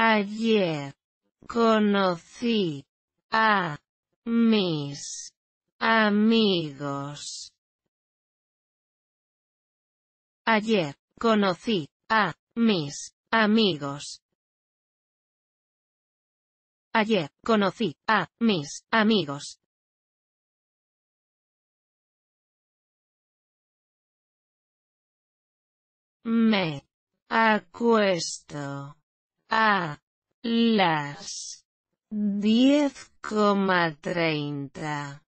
Ayer. Conocí. A. Mis. Amigos. Ayer. Conocí. A. Mis. Amigos. Ayer. Conocí. A. Mis. Amigos. Me. Acuesto a las diez treinta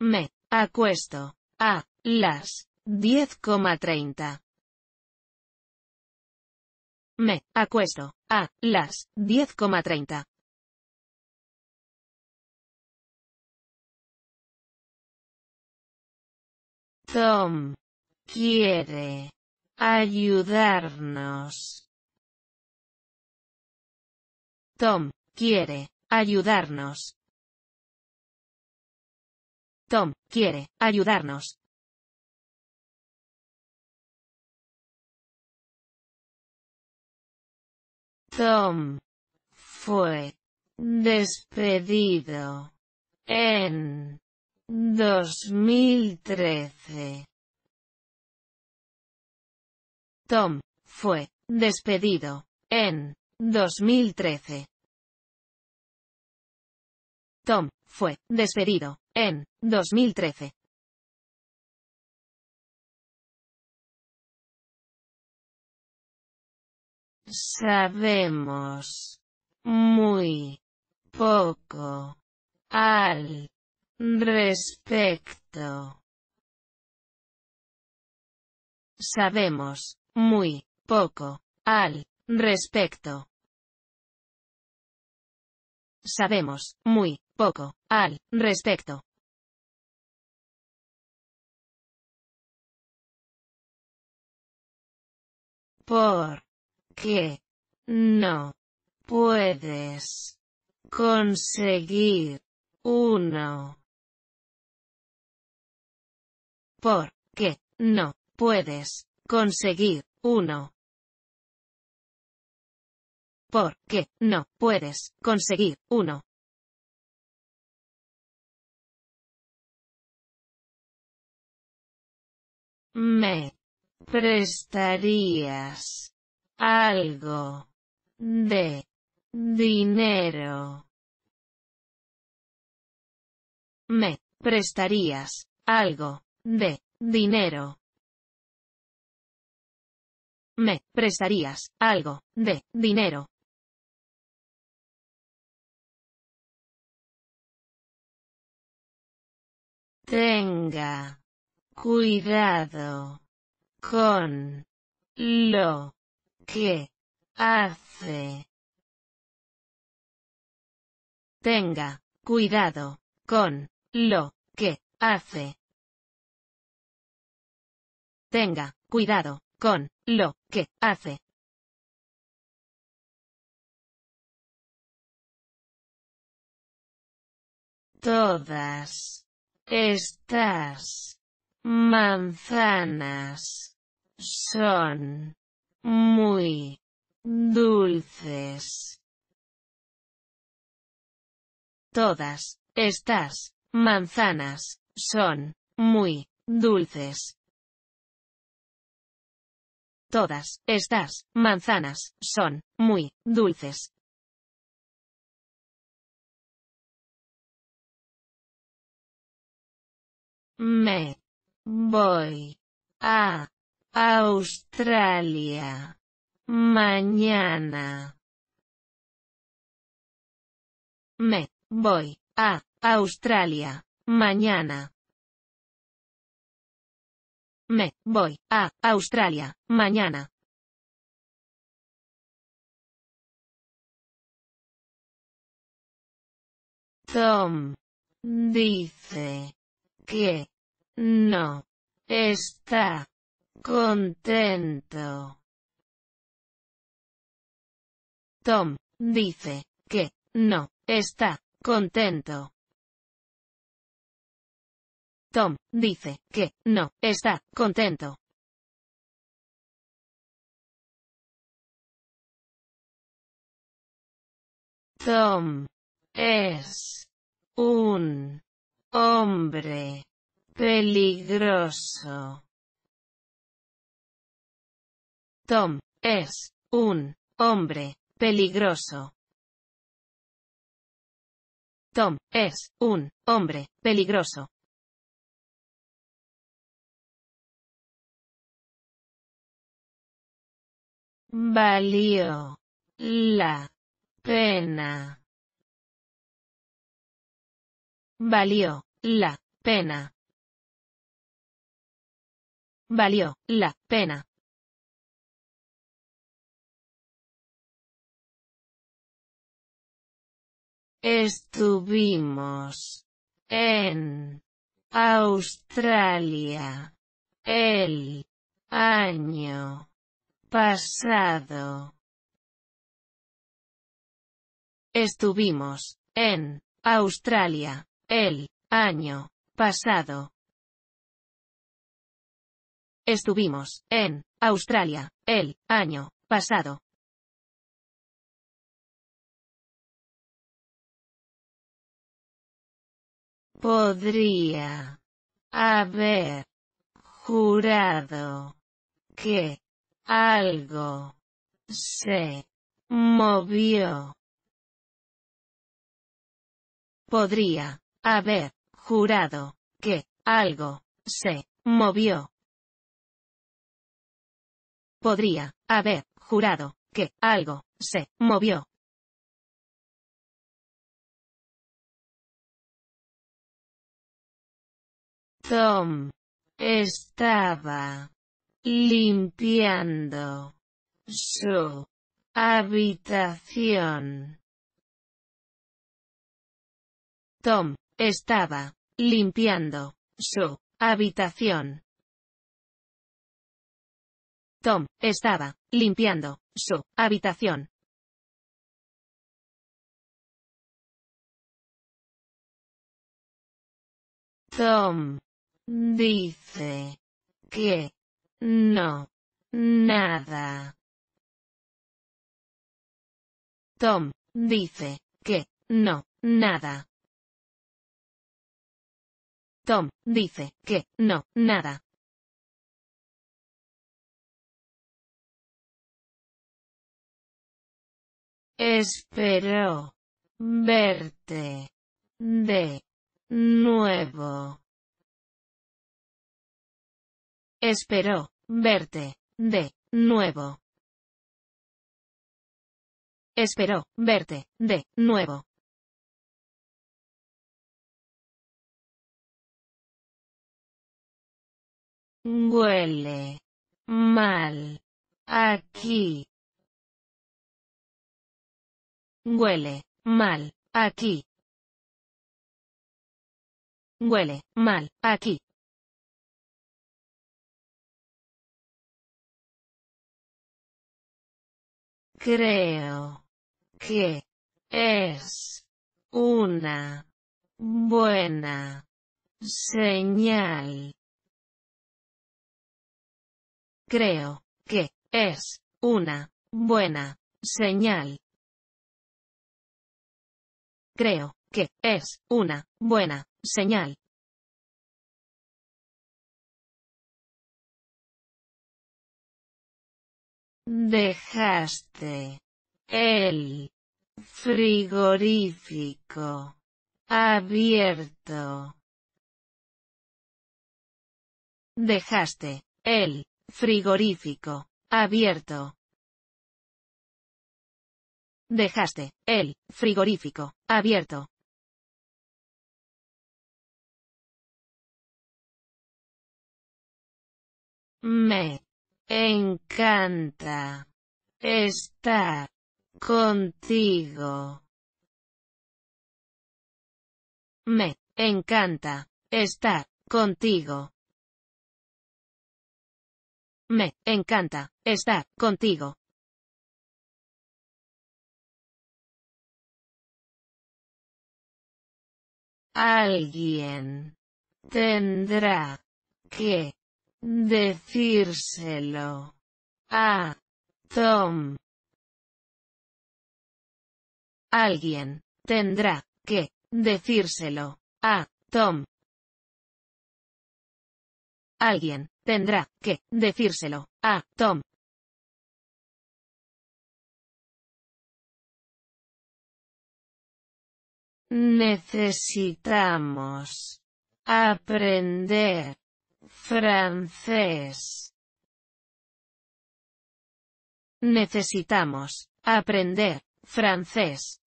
Me acuesto a las diez coma treinta Me acuesto a las treinta Tom quiere Ayudarnos. Tom, quiere, ayudarnos. Tom, quiere, ayudarnos. Tom fue despedido en 2013. Tom, fue despedido en 2013. Tom, fue despedido en 2013. Sabemos muy poco al respecto. Sabemos muy poco al respecto. Sabemos muy poco al respecto. ¿Por qué no puedes conseguir uno? ¿Por qué no puedes conseguir, uno. ¿Por qué no puedes conseguir uno? Me prestarías algo de dinero. Me prestarías algo de dinero. Me prestarías algo de dinero. Tenga cuidado con lo que hace. Tenga cuidado con lo que hace. Tenga cuidado con lo que hace. Todas estas manzanas son muy dulces. Todas estas manzanas son muy dulces. Todas estas manzanas son muy dulces. Me voy a Australia mañana. Me voy a Australia mañana. Me voy a Australia mañana. Tom dice que no está contento. Tom dice que no está contento. Tom dice que no está contento. Tom es un hombre peligroso. Tom es un hombre peligroso. Tom es un hombre peligroso. Valió. La. Pena. Valió. La. Pena. Valió. La. Pena. Estuvimos en Australia el año Pasado. Estuvimos en Australia el año pasado. Estuvimos en Australia el año pasado. Podría haber jurado que algo. Se. Movió. Podría haber jurado que algo se movió. Podría haber jurado que algo se movió. Tom estaba limpiando su habitación. Tom estaba limpiando su habitación. Tom estaba limpiando su habitación. Tom dice que no. Nada. Tom, dice, que, no, nada. Tom, dice, que, no, nada. Espero verte de nuevo. Espero, verte, de, nuevo. Espero, verte, de, nuevo. Huele. Mal. Aquí. Huele. Mal. Aquí. Huele. Mal. Aquí. Creo que es una buena señal. Creo que es una buena señal. Creo que es una buena señal. Dejaste el frigorífico abierto. Dejaste el frigorífico abierto. Dejaste el frigorífico abierto. Encanta. Estar. Contigo. Me. Encanta. Estar. Contigo. Me. Encanta. Estar. Contigo. Alguien. Tendrá. Que. Decírselo. A. Tom. Alguien tendrá que decírselo. A. Tom. Alguien tendrá que decírselo. A. Tom. Necesitamos aprender Francés. Necesitamos aprender francés.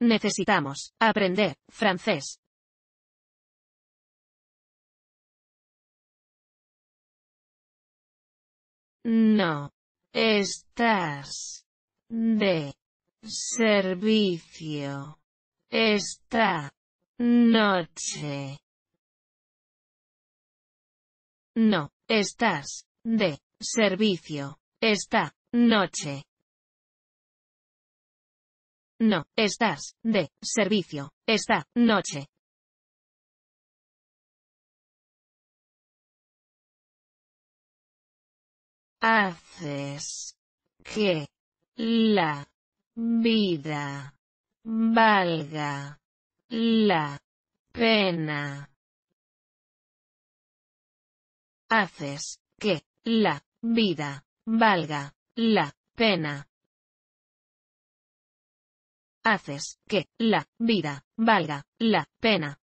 Necesitamos aprender francés. No. Estás. De. Servicio. Esta. Noche. No, estás, de, servicio, esta, noche. No, estás, de, servicio, esta, noche. Haces que la vida valga la pena haces que la vida valga la pena. Haces que la vida valga la pena.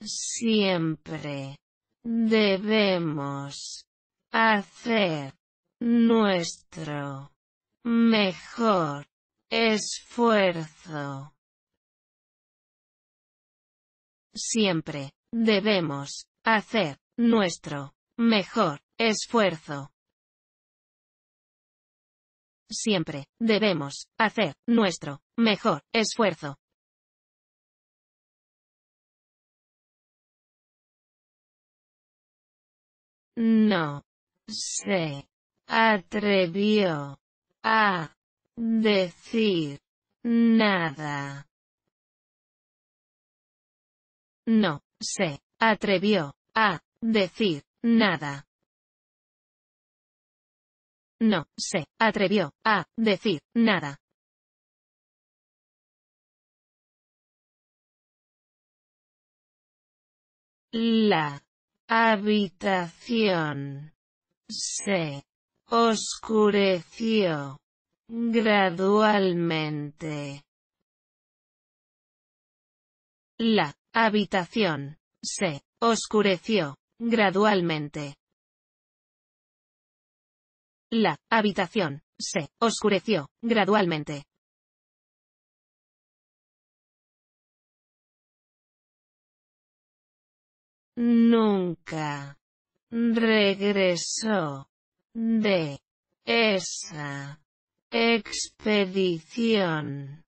Siempre debemos hacer nuestro mejor esfuerzo Siempre, debemos, hacer, nuestro, mejor, esfuerzo. Siempre, debemos, hacer, nuestro, mejor, esfuerzo. No. Se. Atrevió. A. Decir. Nada. No se atrevió a decir nada. No se atrevió a decir nada. La habitación se oscureció gradualmente. La habitación. Se oscureció gradualmente. La habitación se oscureció gradualmente. Nunca regresó de esa expedición.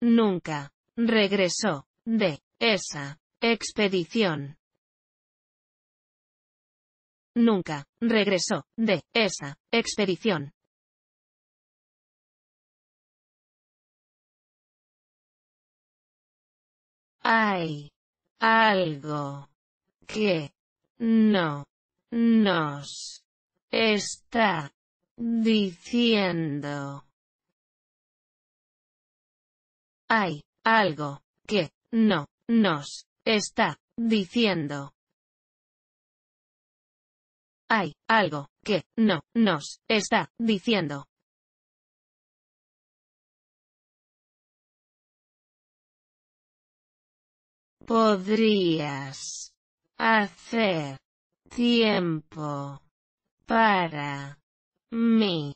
Nunca regresó de esa expedición. Nunca regresó de esa expedición. Hay algo que no nos está diciendo. Hay algo que no nos está diciendo. Hay algo que no nos está diciendo. Podrías hacer tiempo para mí.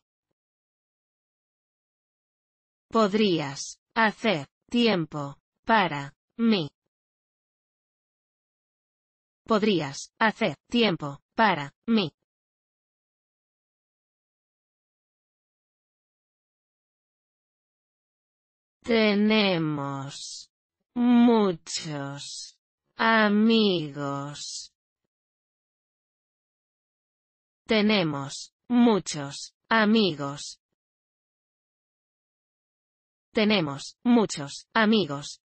Podrías Hacer tiempo para mí. Podrías hacer tiempo para mí. Tenemos muchos amigos. Tenemos muchos amigos. Tenemos, muchos, amigos.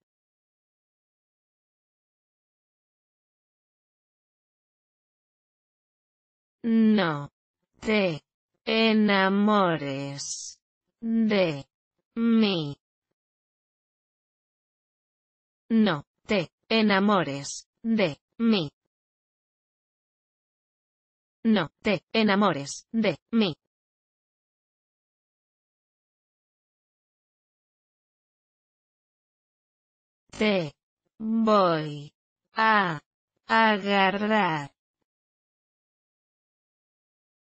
No. Te enamores de mí. No. Te enamores de mí. No. Te enamores de mí. Te voy a agarrar.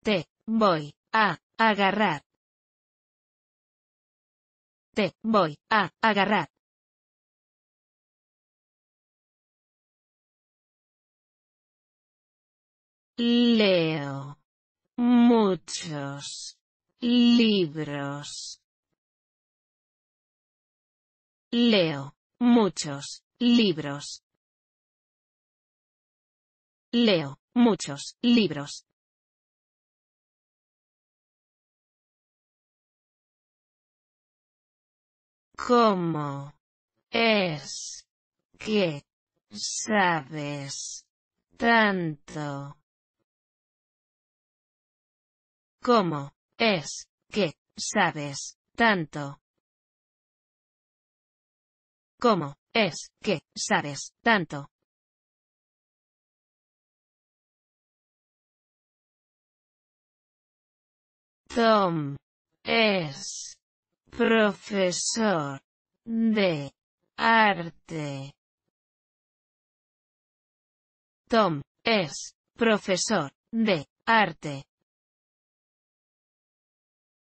Te voy a agarrar. Te voy a agarrar. Leo muchos libros. Leo Muchos. Libros. Leo. Muchos. Libros. ¿Cómo es que sabes tanto? ¿Cómo es que sabes tanto? ¿Cómo es que sabes tanto? Tom es profesor de arte. Tom es profesor de arte.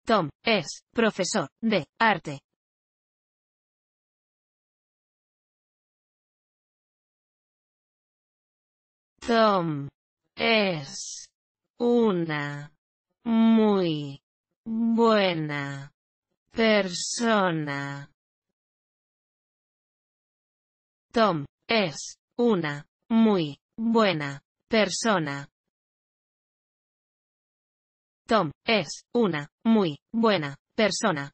Tom es profesor de arte. Tom es una muy buena persona. Tom es una muy buena persona. Tom es una muy buena persona.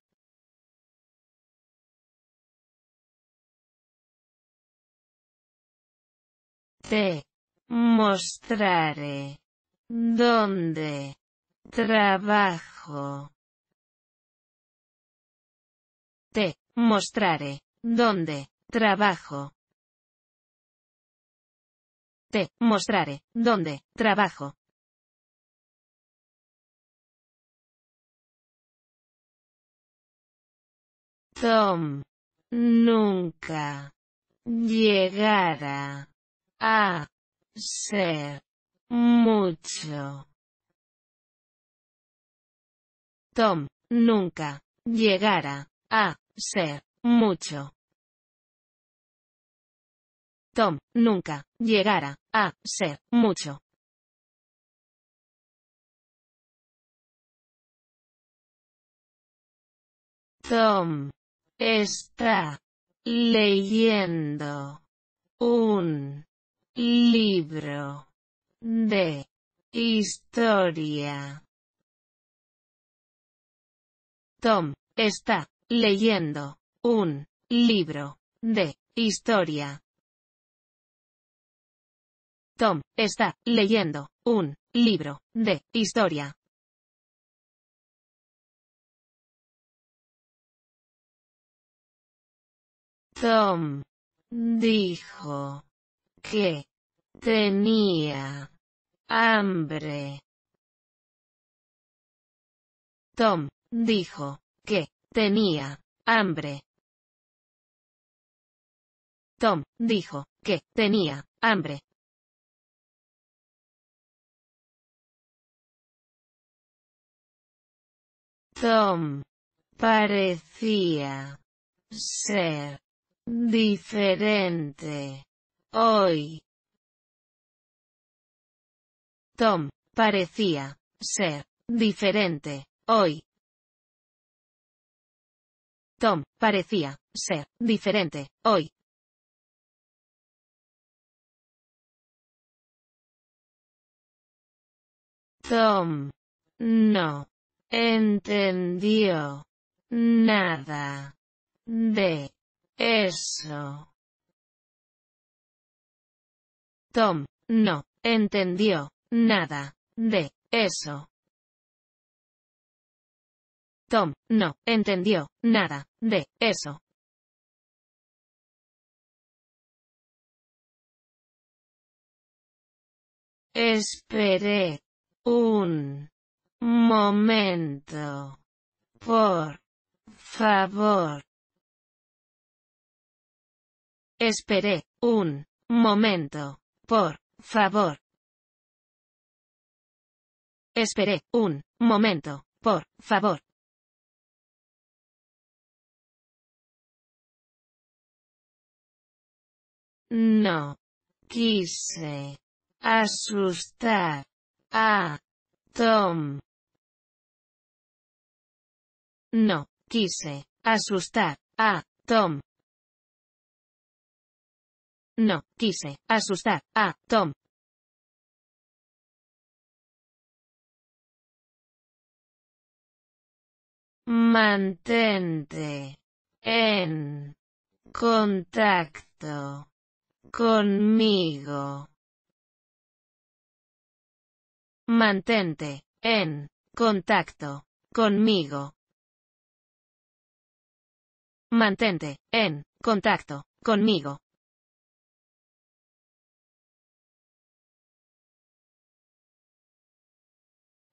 Mostraré dónde Trabajo. Te. mostraré dónde Trabajo. Te. mostraré dónde Trabajo. Tom. Nunca. Llegará. A. Ser. Mucho. Tom, nunca, llegará, a, ser, mucho. Tom, nunca, llegará, a, ser, mucho. Tom, está, leyendo, un, libro de historia. Tom está leyendo un libro de historia. Tom está leyendo un libro de historia. Tom dijo que tenía hambre. Tom dijo que tenía hambre. Tom dijo que tenía hambre. Tom parecía ser diferente. Hoy. Tom, parecía, ser, diferente, hoy. Tom, parecía, ser, diferente, hoy. Tom. No. Entendió. Nada. De. Eso. Tom, no, entendió, nada, de, eso. Tom, no, entendió, nada, de, eso. Esperé un momento. Por favor. Esperé un momento. Por favor. Esperé un momento, por favor. No. Quise. Asustar. A. Tom. No. Quise. Asustar. A. Tom. No, quise, asustar, a, Tom. Mantente en contacto conmigo. Mantente en contacto conmigo. Mantente en contacto conmigo.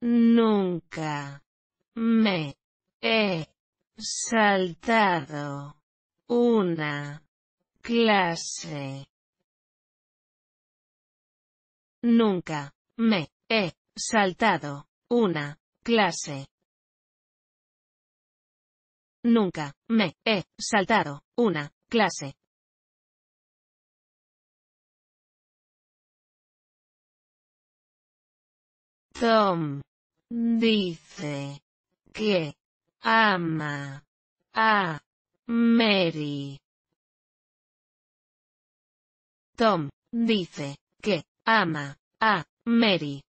Nunca. Me. He. Saltado. Una. Clase. Nunca. Me. He. Saltado. Una. Clase. Nunca. Me. He. Saltado. Una. Clase. Tom. Dice. Que. Ama. A. Mary. Tom. Dice. Que. Ama. A. Mary.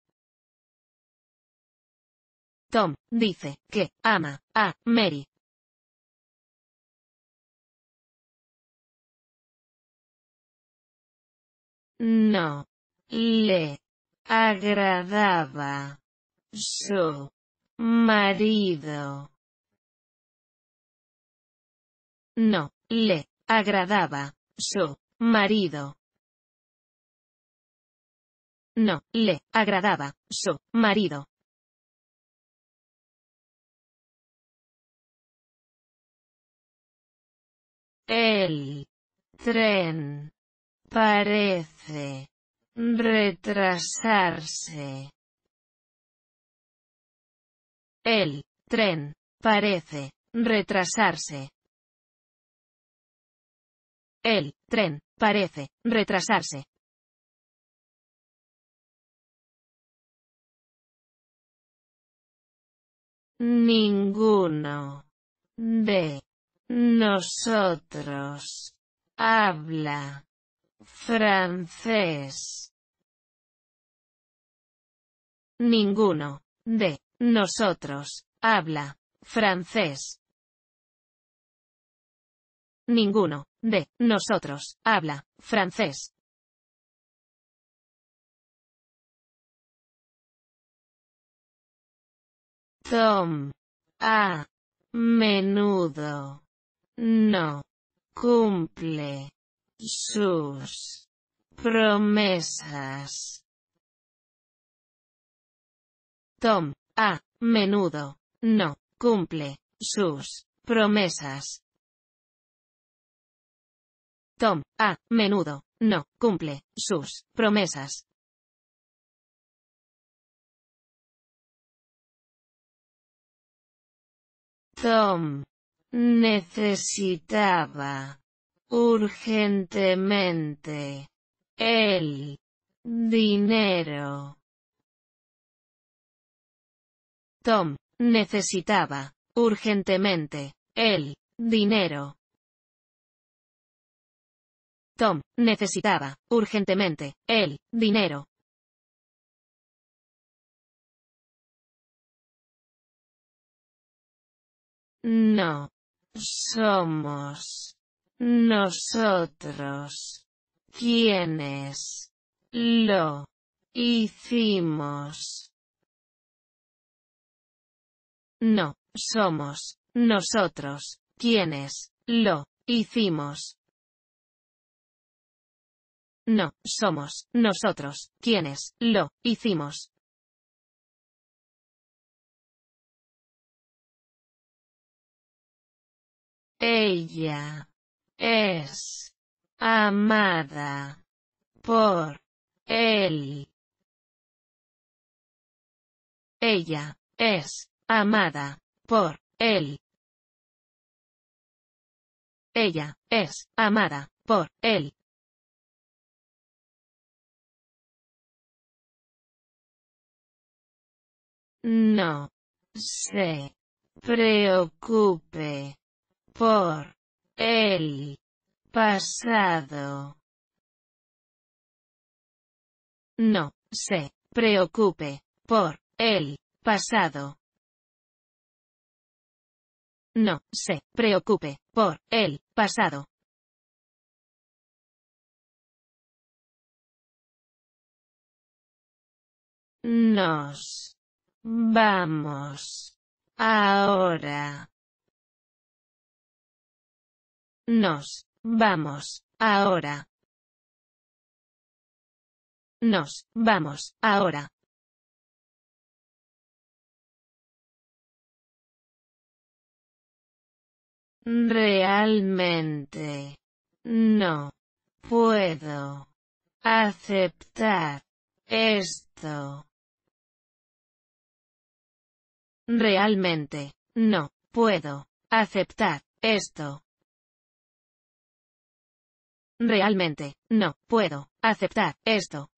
Tom. Dice. Que. Ama. A. Mary. No. Le. Agradaba. Su marido no le agradaba su marido. No le agradaba su marido. El tren parece retrasarse. El tren parece retrasarse. El tren parece retrasarse. Ninguno de nosotros habla francés. Ninguno de nosotros. Habla. Francés. Ninguno. De. Nosotros. Habla. Francés. Tom. A. Menudo. No. Cumple. Sus. Promesas. Tom a ah, menudo no cumple sus promesas. Tom, a ah, menudo, no cumple sus promesas. Tom necesitaba urgentemente el dinero Tom, necesitaba, urgentemente, el dinero. Tom, necesitaba, urgentemente, el dinero. No. Somos. Nosotros. Quienes. Lo. Hicimos. No, somos, nosotros, quienes, lo, hicimos. No, somos, nosotros, quienes, lo, hicimos. Ella es amada por él. Ella es amada por él. Ella es amada por él. No se preocupe por el pasado. No se preocupe por el pasado. No se preocupe por el pasado. Nos vamos ahora. Nos vamos ahora. Nos vamos ahora. Realmente. No. Puedo. Aceptar. Esto. Realmente. No. Puedo. Aceptar. Esto. Realmente. No. Puedo. Aceptar. Esto.